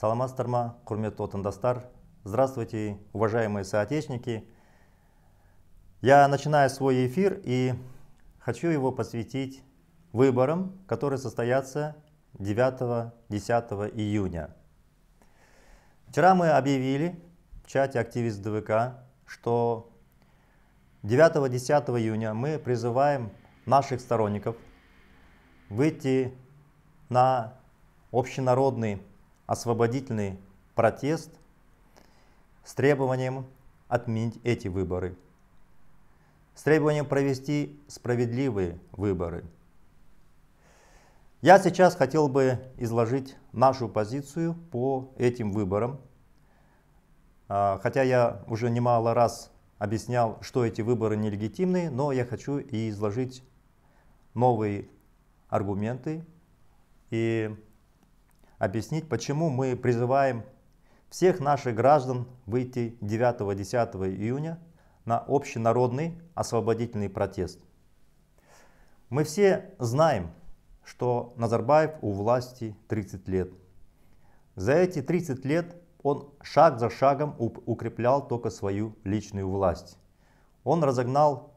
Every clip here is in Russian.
саламатсыздар курмет құрметті отандастар здравствуйте уважаемые соотечественники я начинаю свой эфир и хочу его посвятить выборам которые состоятся 9 10 июня вчера мы объявили в чате активист двк что 9 10 июня мы призываем наших сторонников выйти на общенародный освободительный протест с требованием отменить эти выборы, с требованием провести справедливые выборы. Я сейчас хотел бы изложить нашу позицию по этим выборам, а, хотя я уже немало раз объяснял, что эти выборы нелегитимны, но я хочу и изложить новые аргументы и объяснить, почему мы призываем всех наших граждан выйти 9-10 июня на общенародный освободительный протест. Мы все знаем, что Назарбаев у власти 30 лет. За эти 30 лет он шаг за шагом укреплял только свою личную власть. Он разогнал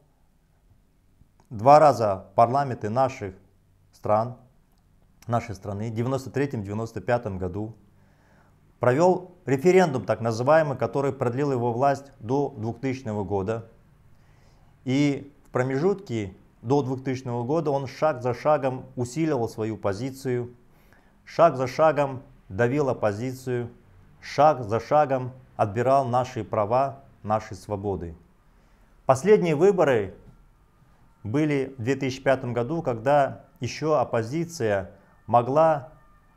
два раза парламенты наших стран, нашей страны в 1993-1995 году провел референдум, так называемый, который продлил его власть до 2000 года. И в промежутке до 2000 года он шаг за шагом усиливал свою позицию, шаг за шагом давил оппозицию, шаг за шагом отбирал наши права, наши свободы. Последние выборы были в 2005 году, когда еще оппозиция могла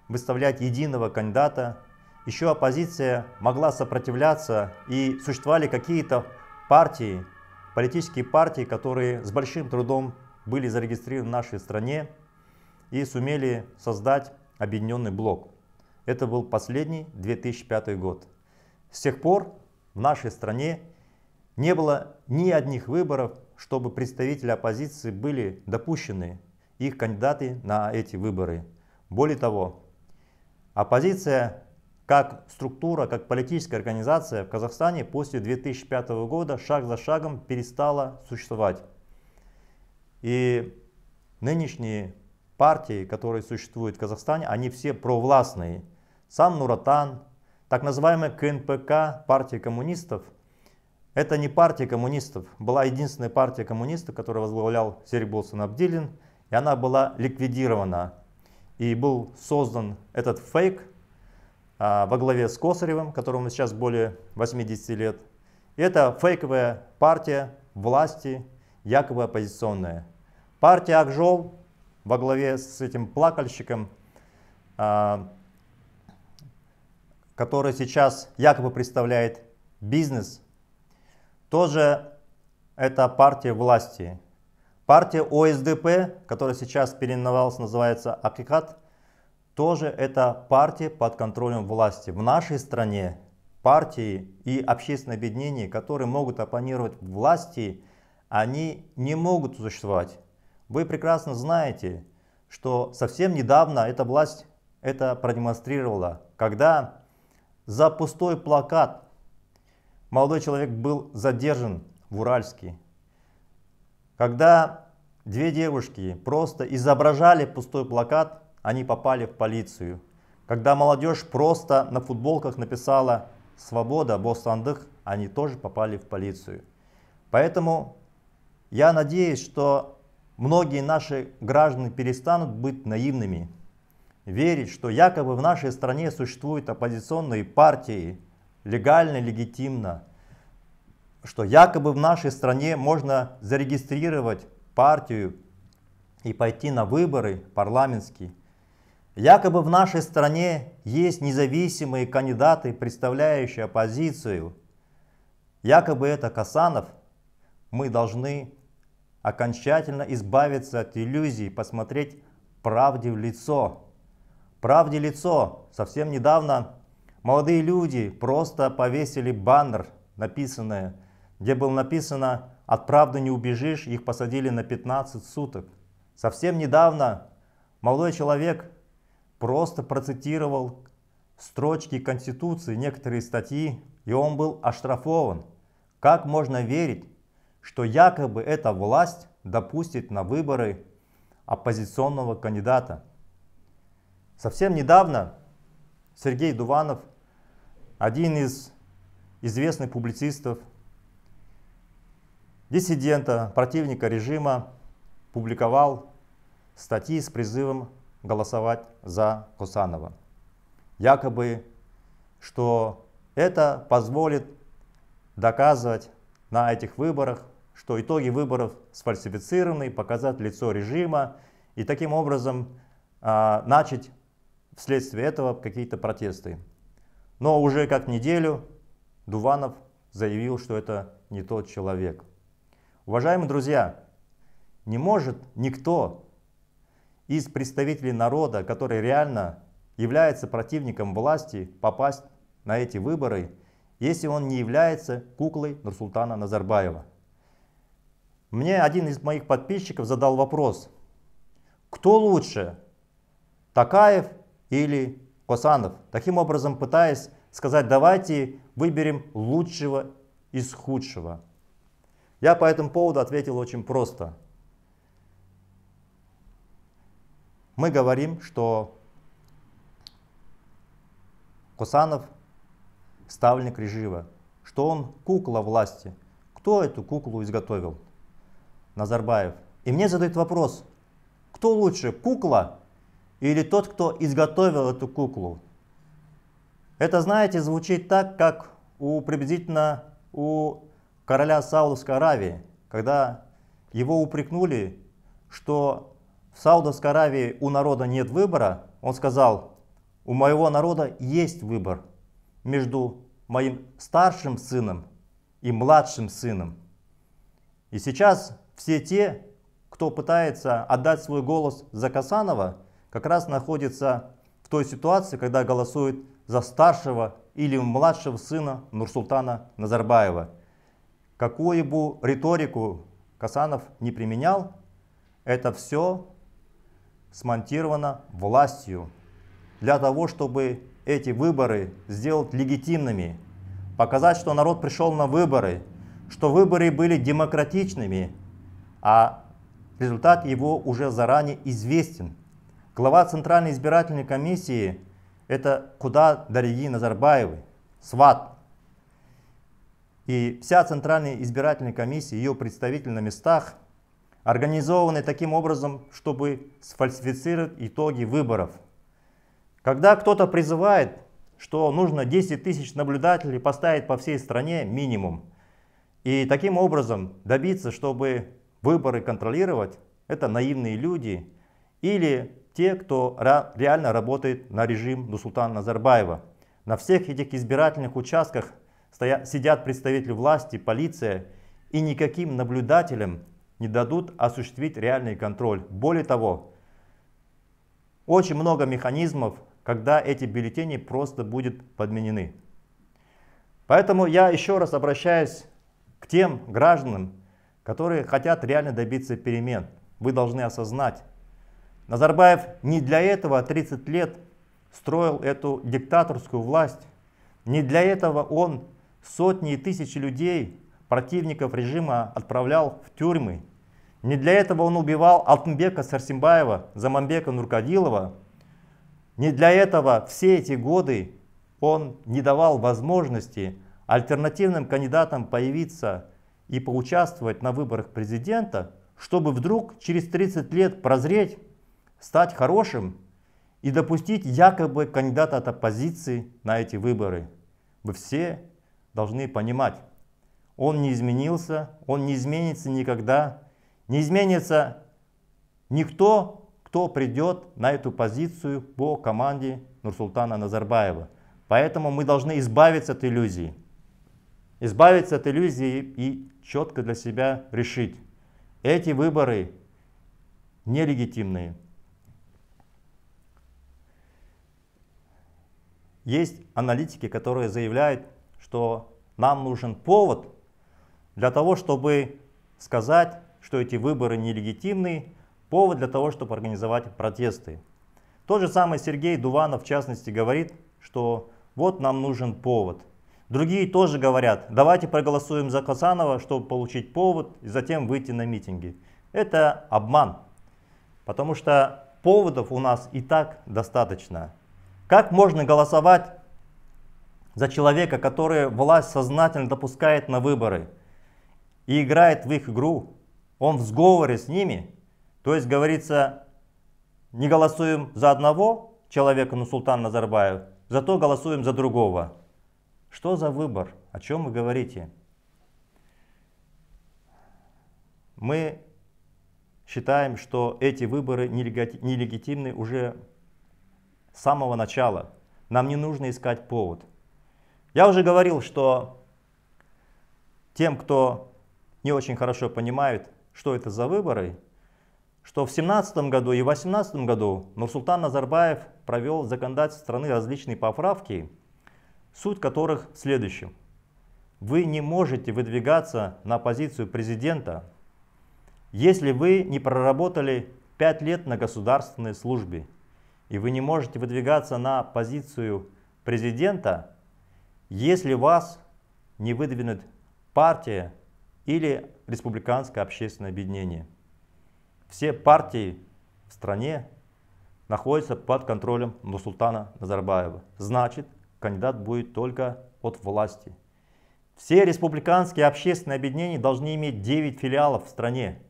выставлять единого кандидата, еще оппозиция могла сопротивляться и существовали какие-то партии, политические партии, которые с большим трудом были зарегистрированы в нашей стране и сумели создать объединенный блок. Это был последний 2005 год. С тех пор в нашей стране не было ни одних выборов, чтобы представители оппозиции были допущены, их кандидаты на эти выборы. Более того, оппозиция как структура, как политическая организация в Казахстане после 2005 года шаг за шагом перестала существовать. И нынешние партии, которые существуют в Казахстане, они все провластные. Сам Нуратан, так называемая КНПК, партия коммунистов, это не партия коммунистов, была единственная партия коммунистов, которую возглавлял Серик Болсон Абдилин, и она была ликвидирована и был создан этот фейк а, во главе с Косаревым, которому сейчас более 80 лет. И это фейковая партия власти, якобы оппозиционная. Партия Акжол во главе с этим плакальщиком, а, который сейчас якобы представляет бизнес, тоже это партия власти. Партия ОСДП, которая сейчас переименовалась, называется Акикат, тоже это партия под контролем власти. В нашей стране партии и общественные объединения, которые могут оппонировать власти, они не могут существовать. Вы прекрасно знаете, что совсем недавно эта власть это продемонстрировала, когда за пустой плакат молодой человек был задержан в Уральске. Когда две девушки просто изображали пустой плакат, они попали в полицию. Когда молодежь просто на футболках написала «Свобода, босс Андых», они тоже попали в полицию. Поэтому я надеюсь, что многие наши граждане перестанут быть наивными, верить, что якобы в нашей стране существуют оппозиционные партии, легально, легитимно – что якобы в нашей стране можно зарегистрировать партию и пойти на выборы парламентские. Якобы в нашей стране есть независимые кандидаты, представляющие оппозицию. Якобы это Касанов. Мы должны окончательно избавиться от иллюзий, посмотреть правде в лицо. Правде лицо. Совсем недавно молодые люди просто повесили баннер, написанное где было написано «От правды не убежишь», их посадили на 15 суток. Совсем недавно молодой человек просто процитировал строчки Конституции, некоторые статьи, и он был оштрафован. Как можно верить, что якобы эта власть допустит на выборы оппозиционного кандидата? Совсем недавно Сергей Дуванов, один из известных публицистов диссидента, противника режима, публиковал статьи с призывом голосовать за Кусанова. Якобы, что это позволит доказывать на этих выборах, что итоги выборов сфальсифицированы, показать лицо режима и таким образом а, начать вследствие этого какие-то протесты. Но уже как неделю Дуванов заявил, что это не тот человек. Уважаемые друзья, не может никто из представителей народа, который реально является противником власти, попасть на эти выборы, если он не является куклой Нурсултана Назарбаева. Мне один из моих подписчиков задал вопрос, кто лучше, Такаев или Косанов? Таким образом пытаясь сказать, давайте выберем лучшего из худшего. Я по этому поводу ответил очень просто. Мы говорим, что Косанов ставленник режима, что он кукла власти. Кто эту куклу изготовил? Назарбаев. И мне задают вопрос, кто лучше, кукла или тот, кто изготовил эту куклу? Это, знаете, звучит так, как у приблизительно у короля Саудовской Аравии, когда его упрекнули, что в Саудовской Аравии у народа нет выбора, он сказал, у моего народа есть выбор между моим старшим сыном и младшим сыном. И сейчас все те, кто пытается отдать свой голос за Касанова, как раз находятся в той ситуации, когда голосуют за старшего или младшего сына Нурсултана Назарбаева. Какую бы риторику Касанов не применял, это все смонтировано властью для того, чтобы эти выборы сделать легитимными, показать, что народ пришел на выборы, что выборы были демократичными, а результат его уже заранее известен. Глава Центральной избирательной комиссии – это куда дорогие Назарбаевы, сват – и вся Центральная избирательная комиссия, ее представитель на местах, организованы таким образом, чтобы сфальсифицировать итоги выборов. Когда кто-то призывает, что нужно 10 тысяч наблюдателей поставить по всей стране минимум, и таким образом добиться, чтобы выборы контролировать, это наивные люди или те, кто реально работает на режим Нусултана Назарбаева. На всех этих избирательных участках – стоят, сидят представители власти, полиция, и никаким наблюдателям не дадут осуществить реальный контроль. Более того, очень много механизмов, когда эти бюллетени просто будут подменены. Поэтому я еще раз обращаюсь к тем гражданам, которые хотят реально добиться перемен. Вы должны осознать, Назарбаев не для этого 30 лет строил эту диктаторскую власть, не для этого он сотни и тысячи людей, противников режима, отправлял в тюрьмы. Не для этого он убивал Алтынбека Сарсимбаева, Замамбека Нуркадилова. Не для этого все эти годы он не давал возможности альтернативным кандидатам появиться и поучаствовать на выборах президента, чтобы вдруг через 30 лет прозреть, стать хорошим и допустить якобы кандидата от оппозиции на эти выборы. Вы все должны понимать. Он не изменился, он не изменится никогда. Не изменится никто, кто придет на эту позицию по команде Нурсултана Назарбаева. Поэтому мы должны избавиться от иллюзии. Избавиться от иллюзии и четко для себя решить. Эти выборы нелегитимные. Есть аналитики, которые заявляют, что нам нужен повод для того, чтобы сказать, что эти выборы нелегитимны, повод для того, чтобы организовать протесты. Тот же самый Сергей Дуванов, в частности, говорит, что вот нам нужен повод. Другие тоже говорят, давайте проголосуем за Касанова, чтобы получить повод и затем выйти на митинги. Это обман, потому что поводов у нас и так достаточно. Как можно голосовать за человека, который власть сознательно допускает на выборы и играет в их игру, он в сговоре с ними, то есть говорится, не голосуем за одного человека, ну султан Назарбаев, зато голосуем за другого. Что за выбор? О чем вы говорите? Мы считаем, что эти выборы нелегитимны уже с самого начала. Нам не нужно искать повод. Я уже говорил, что тем, кто не очень хорошо понимает, что это за выборы, что в 2017 году и 2018 году Нурсултан Назарбаев провел в страны различные поправки, суть которых в следующем. Вы не можете выдвигаться на позицию президента, если вы не проработали 5 лет на государственной службе, и вы не можете выдвигаться на позицию президента, если вас не выдвинет партия или республиканское общественное объединение. Все партии в стране находятся под контролем Нурсултана Назарбаева. Значит, кандидат будет только от власти. Все республиканские общественные объединения должны иметь 9 филиалов в стране.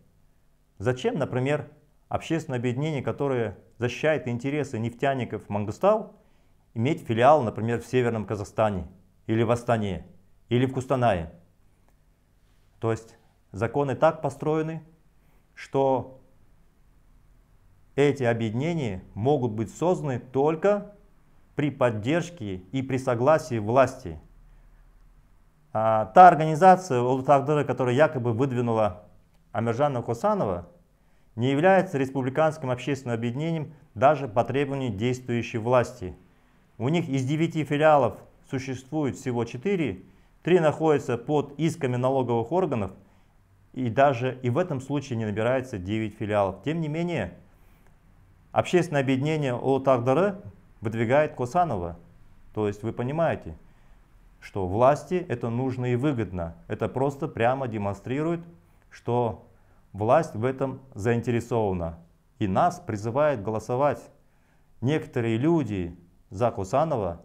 Зачем, например, общественное объединение, которое защищает интересы нефтяников Мангустау, иметь филиал, например, в Северном Казахстане – или в Астане, или в Кустанае. То есть законы так построены, что эти объединения могут быть созданы только при поддержке и при согласии власти. А та организация Ултагдыры, которая якобы выдвинула Амиржана Хусанова, не является республиканским общественным объединением даже по требованию действующей власти. У них из 9 филиалов существует всего 4, 3 находятся под исками налоговых органов, и даже и в этом случае не набирается 9 филиалов. Тем не менее, общественное объединение ОТАКДР выдвигает Косанова. То есть вы понимаете, что власти это нужно и выгодно. Это просто прямо демонстрирует, что власть в этом заинтересована. И нас призывает голосовать. Некоторые люди за Кусанова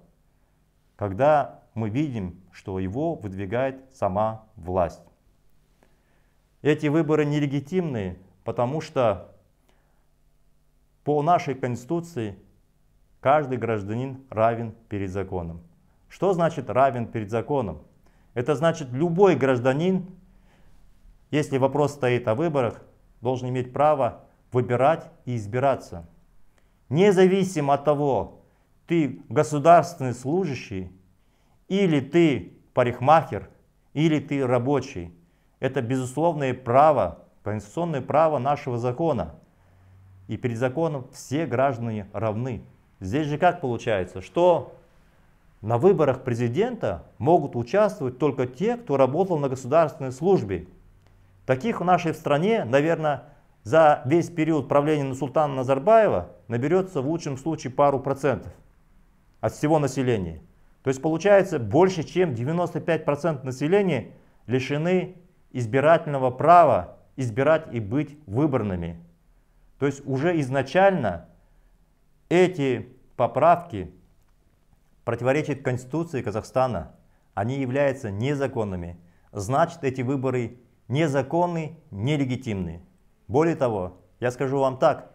когда мы видим, что его выдвигает сама власть. Эти выборы нелегитимны, потому что по нашей Конституции каждый гражданин равен перед законом. Что значит равен перед законом? Это значит любой гражданин, если вопрос стоит о выборах, должен иметь право выбирать и избираться. Независимо от того, ты государственный служащий, или ты парикмахер, или ты рабочий. Это безусловное право, конституционное право нашего закона. И перед законом все граждане равны. Здесь же как получается, что на выборах президента могут участвовать только те, кто работал на государственной службе. Таких в нашей стране, наверное, за весь период правления султана Назарбаева наберется в лучшем случае пару процентов от всего населения. То есть получается больше чем 95% населения лишены избирательного права избирать и быть выбранными. То есть уже изначально эти поправки противоречат Конституции Казахстана. Они являются незаконными. Значит, эти выборы незаконны, нелегитимны. Более того, я скажу вам так.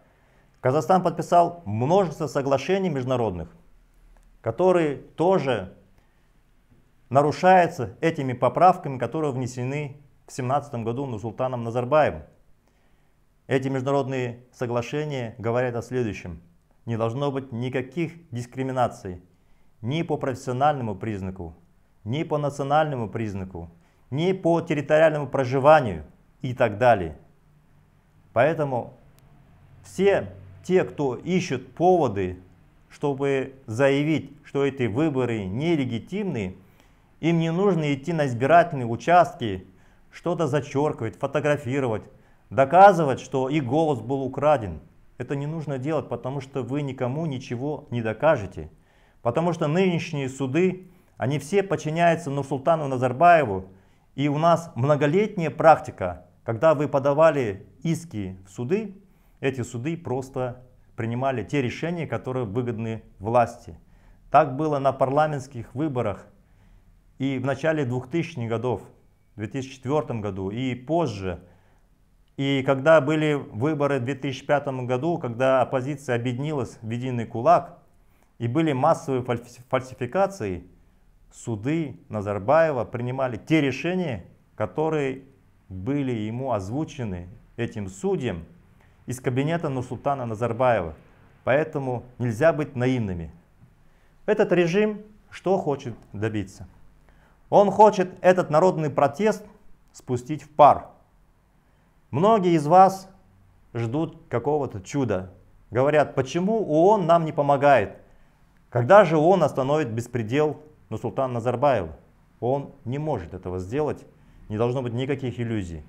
Казахстан подписал множество соглашений международных, который тоже нарушается этими поправками, которые внесены в 2017 году Нурсултаном Назарбаевым. Эти международные соглашения говорят о следующем. Не должно быть никаких дискриминаций ни по профессиональному признаку, ни по национальному признаку, ни по территориальному проживанию и так далее. Поэтому все те, кто ищут поводы чтобы заявить, что эти выборы нелегитимны, им не нужно идти на избирательные участки, что-то зачеркивать, фотографировать, доказывать, что их голос был украден. Это не нужно делать, потому что вы никому ничего не докажете. Потому что нынешние суды, они все подчиняются Нурсултану Назарбаеву. И у нас многолетняя практика, когда вы подавали иски в суды, эти суды просто принимали те решения, которые выгодны власти. Так было на парламентских выборах и в начале 2000-х годов, в 2004 году и позже. И когда были выборы в 2005 году, когда оппозиция объединилась в единый кулак, и были массовые фальсификации, суды Назарбаева принимали те решения, которые были ему озвучены этим судьям, из кабинета Нурсултана Назарбаева. Поэтому нельзя быть наивными. Этот режим что хочет добиться? Он хочет этот народный протест спустить в пар. Многие из вас ждут какого-то чуда. Говорят, почему ООН нам не помогает? Когда же ООН остановит беспредел Нусултана Назарбаева? Он не может этого сделать, не должно быть никаких иллюзий.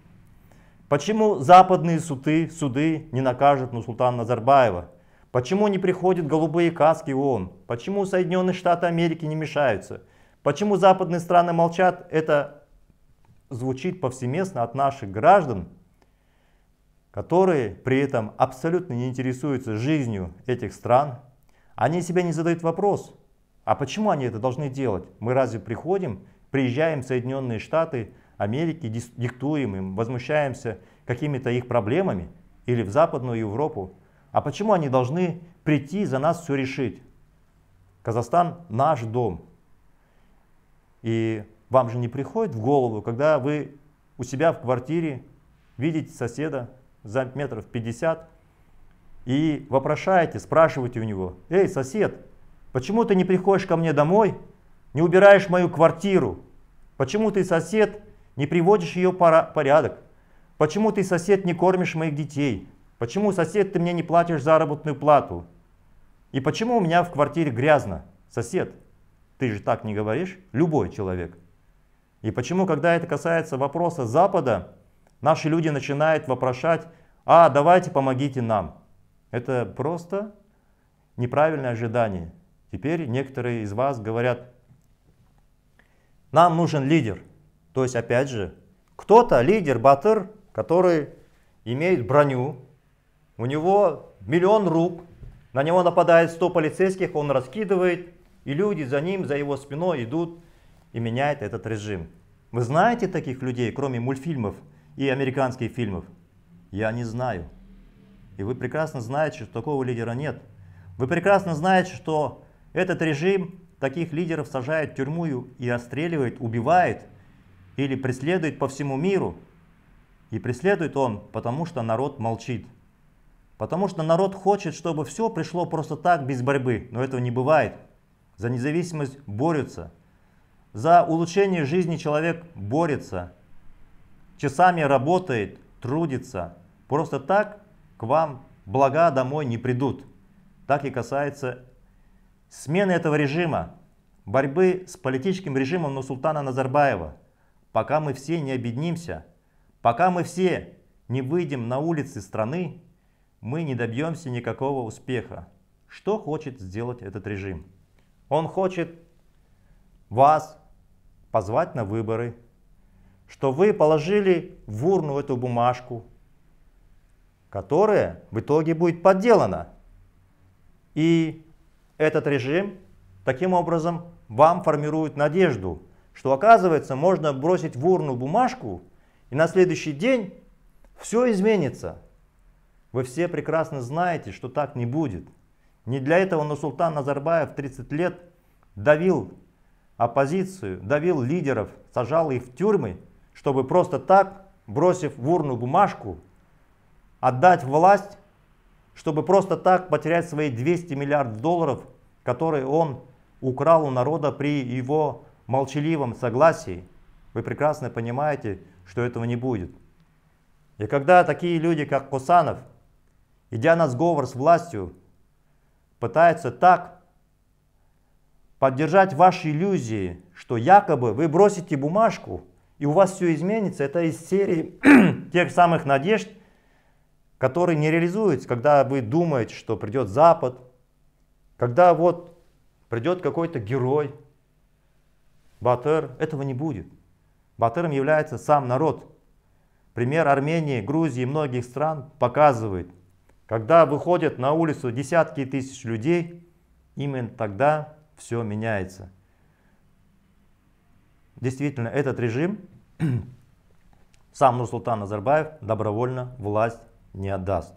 Почему западные суды, суды не накажут Нусултана Назарбаева? Почему не приходят голубые каски ООН? Почему Соединенные Штаты Америки не мешаются? Почему западные страны молчат? Это звучит повсеместно от наших граждан, которые при этом абсолютно не интересуются жизнью этих стран. Они себя не задают вопрос, а почему они это должны делать? Мы разве приходим, приезжаем в Соединенные Штаты, Америки, диктуем им, возмущаемся какими-то их проблемами или в Западную Европу. А почему они должны прийти за нас все решить? Казахстан наш дом. И вам же не приходит в голову, когда вы у себя в квартире видите соседа за метров 50 и вопрошаете, спрашиваете у него, «Эй, сосед, почему ты не приходишь ко мне домой, не убираешь мою квартиру? Почему ты, сосед, не приводишь ее в порядок. Почему ты, сосед, не кормишь моих детей? Почему, сосед, ты мне не платишь заработную плату? И почему у меня в квартире грязно? Сосед, ты же так не говоришь, любой человек. И почему, когда это касается вопроса Запада, наши люди начинают вопрошать, а давайте помогите нам. Это просто неправильное ожидание. Теперь некоторые из вас говорят, нам нужен лидер. То есть, опять же, кто-то, лидер, батыр, который имеет броню, у него миллион рук, на него нападает 100 полицейских, он раскидывает, и люди за ним, за его спиной идут и меняют этот режим. Вы знаете таких людей, кроме мультфильмов и американских фильмов? Я не знаю. И вы прекрасно знаете, что такого лидера нет. Вы прекрасно знаете, что этот режим таких лидеров сажает в тюрьму и расстреливает, убивает – или преследует по всему миру. И преследует он, потому что народ молчит. Потому что народ хочет, чтобы все пришло просто так, без борьбы. Но этого не бывает. За независимость борются. За улучшение жизни человек борется. Часами работает, трудится. Просто так к вам блага домой не придут. Так и касается смены этого режима, борьбы с политическим режимом Нусултана Назарбаева пока мы все не объединимся, пока мы все не выйдем на улицы страны, мы не добьемся никакого успеха. Что хочет сделать этот режим? Он хочет вас позвать на выборы, что вы положили в урну эту бумажку, которая в итоге будет подделана. И этот режим таким образом вам формирует надежду, что оказывается можно бросить в урну бумажку, и на следующий день все изменится. Вы все прекрасно знаете, что так не будет. Не для этого султан Назарбаев 30 лет давил оппозицию, давил лидеров, сажал их в тюрьмы, чтобы просто так, бросив в урну бумажку, отдать власть, чтобы просто так потерять свои 200 миллиардов долларов, которые он украл у народа при его молчаливом согласии, вы прекрасно понимаете, что этого не будет. И когда такие люди, как Кусанов, идя на сговор с властью, пытаются так поддержать ваши иллюзии, что якобы вы бросите бумажку, и у вас все изменится, это из серии тех самых надежд, которые не реализуются, когда вы думаете, что придет Запад, когда вот придет какой-то герой, Батыр, этого не будет. Батыром является сам народ. Пример Армении, Грузии и многих стран показывает, когда выходят на улицу десятки тысяч людей, именно тогда все меняется. Действительно, этот режим сам Нурсултан Назарбаев добровольно власть не отдаст.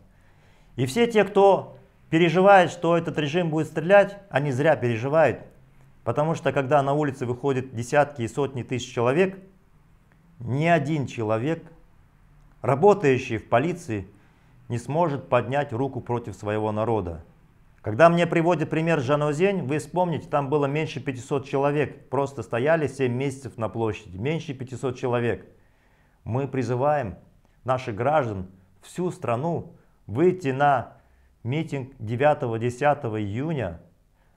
И все те, кто переживает, что этот режим будет стрелять, они зря переживают, Потому что когда на улице выходят десятки и сотни тысяч человек, ни один человек, работающий в полиции, не сможет поднять руку против своего народа. Когда мне приводит пример Жанозень, вы вспомните, там было меньше 500 человек, просто стояли 7 месяцев на площади, меньше 500 человек. Мы призываем наших граждан, всю страну, выйти на митинг 9-10 июня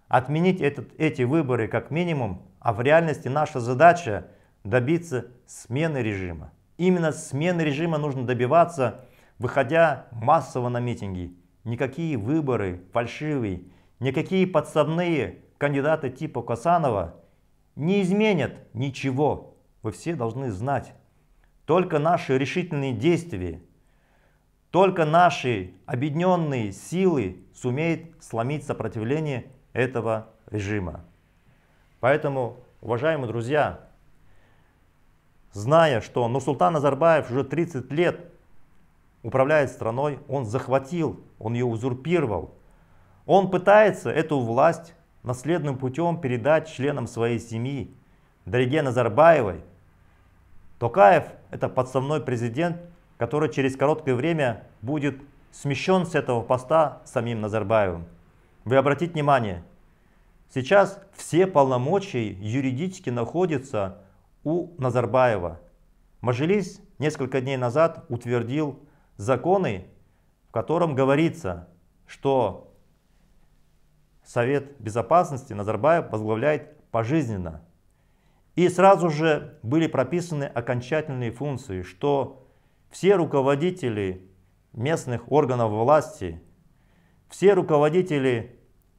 отменить этот, эти выборы как минимум, а в реальности наша задача добиться смены режима. Именно смены режима нужно добиваться, выходя массово на митинги. Никакие выборы фальшивые, никакие подсобные кандидаты типа Касанова не изменят ничего. Вы все должны знать. Только наши решительные действия, только наши объединенные силы сумеют сломить сопротивление этого режима. Поэтому, уважаемые друзья, зная, что Нурсултан Назарбаев уже 30 лет управляет страной, он захватил, он ее узурпировал. Он пытается эту власть наследным путем передать членам своей семьи, Дариге Назарбаевой. Токаев – это подставной президент, который через короткое время будет смещен с этого поста самим Назарбаевым. Вы обратите внимание, сейчас все полномочия юридически находятся у Назарбаева. Мажилис несколько дней назад утвердил законы, в котором говорится, что Совет Безопасности Назарбаев возглавляет пожизненно. И сразу же были прописаны окончательные функции, что все руководители местных органов власти, все руководители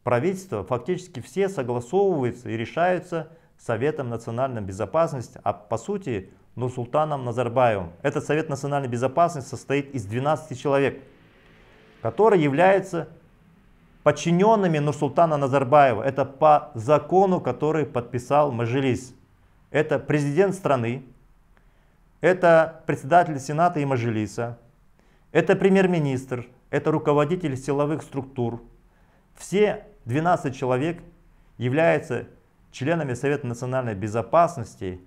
правительства фактически все согласовываются и решаются Советом национальной безопасности, а по сути Нурсултаном Назарбаевым. Этот Совет национальной безопасности состоит из 12 человек, которые являются подчиненными Нурсултана Назарбаева. Это по закону, который подписал Мажилис. Это президент страны, это председатель Сената и Мажилиса, это премьер-министр, это руководитель силовых структур. Все 12 человек являются членами Совета национальной безопасности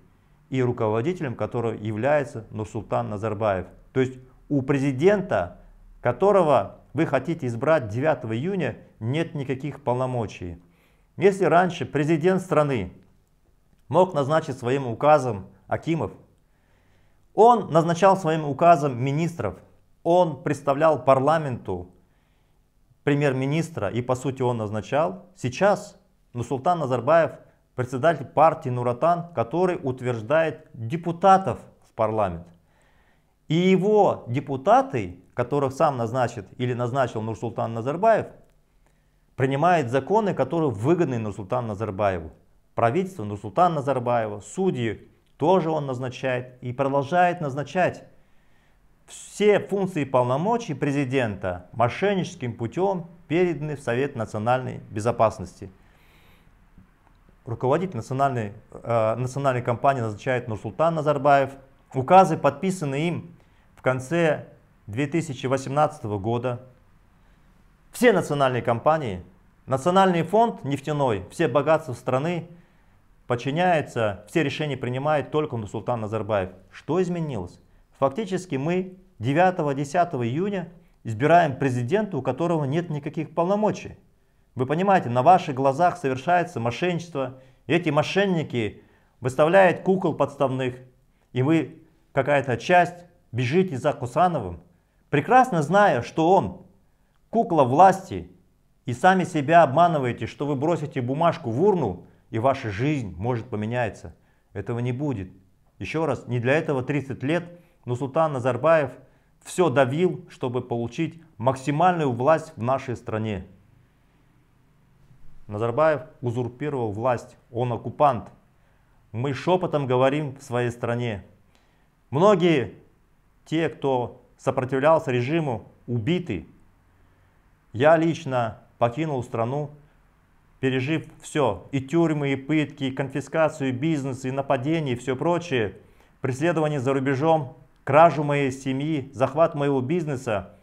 и руководителем которого является Нурсултан Назарбаев. То есть у президента, которого вы хотите избрать 9 июня, нет никаких полномочий. Если раньше президент страны мог назначить своим указом Акимов, он назначал своим указом министров, он представлял парламенту премьер-министра, и по сути он назначал, сейчас Нусултан Назарбаев председатель партии Нуратан, который утверждает депутатов в парламент. И его депутаты, которых сам назначит или назначил Нурсултан Назарбаев, принимает законы, которые выгодны нурсултан Назарбаеву. Правительство нурсултан Назарбаева, судьи тоже он назначает и продолжает назначать. Все функции и полномочий президента мошенническим путем переданы в Совет национальной безопасности. Руководитель национальной, э, национальной компании назначает Нурсултан Назарбаев. Указы подписаны им в конце 2018 года. Все национальные компании, национальный фонд нефтяной, все богатства страны подчиняются, все решения принимает только Нурсултан Назарбаев. Что изменилось? Фактически мы 9-10 июня избираем президента, у которого нет никаких полномочий. Вы понимаете, на ваших глазах совершается мошенничество. Эти мошенники выставляют кукол подставных, и вы, какая-то часть, бежите за Кусановым, прекрасно зная, что он кукла власти, и сами себя обманываете, что вы бросите бумажку в урну, и ваша жизнь может поменяться. Этого не будет. Еще раз, не для этого 30 лет – но Султан Назарбаев все давил, чтобы получить максимальную власть в нашей стране. Назарбаев узурпировал власть, он оккупант. Мы шепотом говорим в своей стране. Многие те, кто сопротивлялся режиму, убиты. Я лично покинул страну, пережив все, и тюрьмы, и пытки, и конфискацию, и бизнес, и нападения, и все прочее, преследование за рубежом, кражу моей семьи, захват моего бизнеса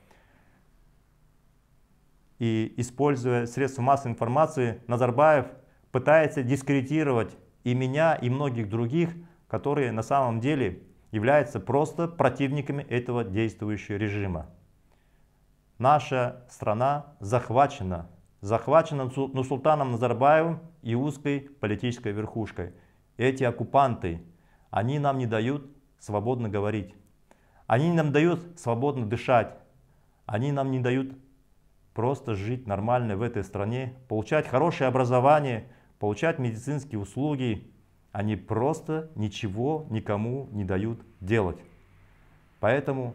и, используя средства массовой информации, Назарбаев пытается дискредитировать и меня, и многих других, которые на самом деле являются просто противниками этого действующего режима. Наша страна захвачена, захвачена Нусултаном Назарбаевым и узкой политической верхушкой. Эти оккупанты, они нам не дают свободно говорить. Они нам дают свободно дышать. Они нам не дают просто жить нормально в этой стране, получать хорошее образование, получать медицинские услуги. Они просто ничего никому не дают делать. Поэтому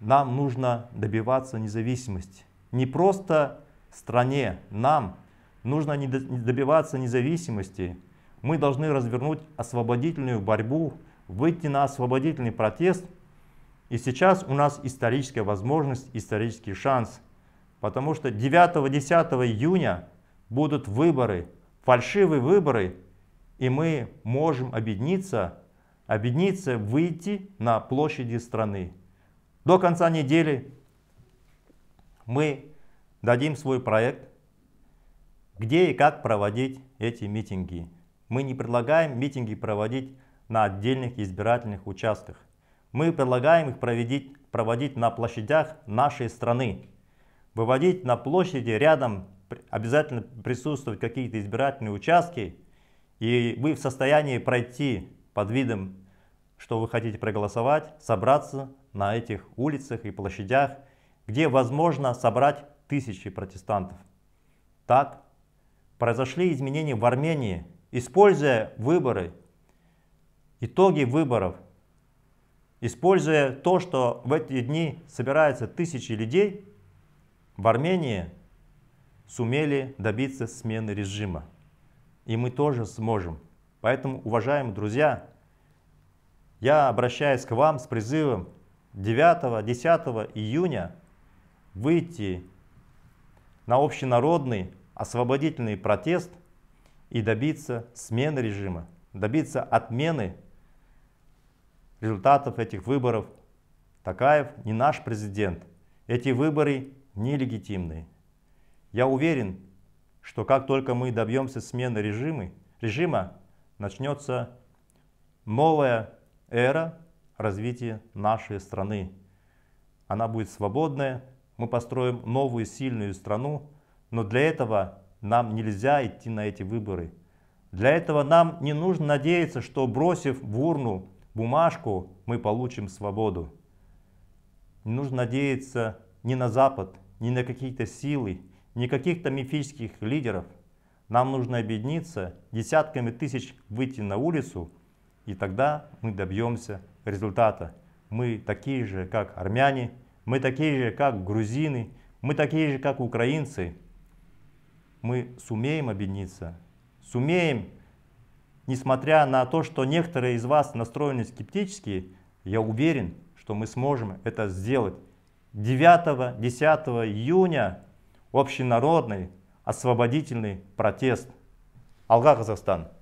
нам нужно добиваться независимости. Не просто стране, нам нужно не добиваться независимости. Мы должны развернуть освободительную борьбу, выйти на освободительный протест – и сейчас у нас историческая возможность, исторический шанс, потому что 9-10 июня будут выборы, фальшивые выборы, и мы можем объединиться, объединиться, выйти на площади страны. До конца недели мы дадим свой проект, где и как проводить эти митинги. Мы не предлагаем митинги проводить на отдельных избирательных участках. Мы предлагаем их проводить, проводить на площадях нашей страны. Выводить на площади рядом обязательно присутствовать какие-то избирательные участки, и вы в состоянии пройти под видом, что вы хотите проголосовать, собраться на этих улицах и площадях, где возможно собрать тысячи протестантов. Так произошли изменения в Армении, используя выборы, итоги выборов – используя то, что в эти дни собираются тысячи людей, в Армении сумели добиться смены режима. И мы тоже сможем. Поэтому, уважаемые друзья, я обращаюсь к вам с призывом 9-10 июня выйти на общенародный освободительный протест и добиться смены режима, добиться отмены результатов этих выборов. Такаев не наш президент. Эти выборы нелегитимны. Я уверен, что как только мы добьемся смены режимы, режима, начнется новая эра развития нашей страны. Она будет свободная, мы построим новую сильную страну, но для этого нам нельзя идти на эти выборы. Для этого нам не нужно надеяться, что бросив в урну бумажку, мы получим свободу. Не нужно надеяться ни на Запад, ни на какие-то силы, ни каких-то мифических лидеров. Нам нужно объединиться, десятками тысяч выйти на улицу, и тогда мы добьемся результата. Мы такие же, как армяне, мы такие же, как грузины, мы такие же, как украинцы. Мы сумеем объединиться, сумеем несмотря на то, что некоторые из вас настроены скептически, я уверен, что мы сможем это сделать. 9-10 июня общенародный освободительный протест. Алга, Казахстан.